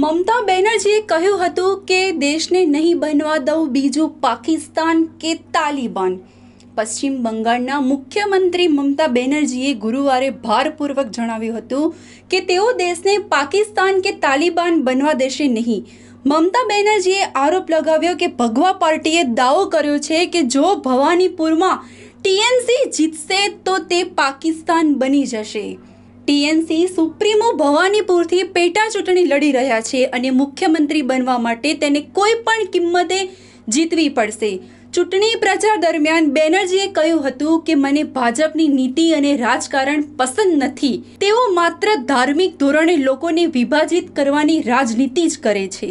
મમતા બેનર્જીએ કહ્યું હતું કે દેશને નહીં બનવા દઉં બીજું પાકિસ્તાન કે તાલિબાન પશ્ચિમ બંગાળના મુખ્યમંત્રી મમતા બેનર્જીએ ગુરુવારે ભારપૂર્વક જણાવ્યું હતું કે તેઓ દેશને પાકિસ્તાન કે તાલિબાન બનવા દેશે નહીં મમતા બેનર્જીએ આરોપ લગાવ્યો કે ભગવા પાર્ટીએ દાવો કર્યો છે કે જો ભવાનીપુરમાં ટીએમસી જીતશે તો તે પાકિસ્તાન બની જશે ટીએનસી સુપ્રીમો ભવાનીપુરથી પેટા ચૂંટણી લડી રહ્યા છે અને મુખ્યમંત્રી બનવા માટે તેને કોઈ પણ કિંમતે જીતવી પડશે ચૂંટણી પ્રચાર દરમિયાન બેનર્જીએ કહ્યું હતું કે મને ભાજપની નીતિ અને રાજકારણ પસંદ નથી તેઓ માત્ર ધાર્મિક ધોરણે લોકોને વિભાજિત કરવાની રાજનીતિ જ કરે છે